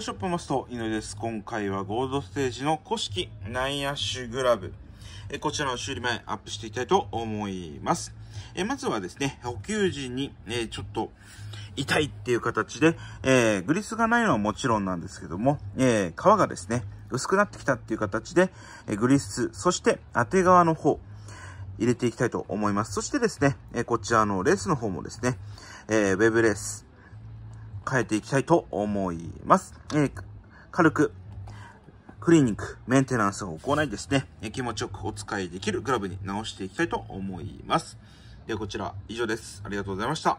ショップマスト、井上です。今回はゴールドステージの古式ナイアッシュグラブ。えこちらの修理前アップしていきたいと思います。えまずはですね、補給時に、えちょっと痛いっていう形で、えー、グリスがないのはもちろんなんですけども、えー、皮がですね、薄くなってきたっていう形で、えグリス、そして当て側の方、入れていきたいと思います。そしてですね、えこちらのレースの方もですね、えー、ウェブレース、変えていきたいと思います。えー、軽く、クリニック、メンテナンスを行いですね、え気持ちよくお使いできるグラブに直していきたいと思います。ではこちら以上です。ありがとうございました。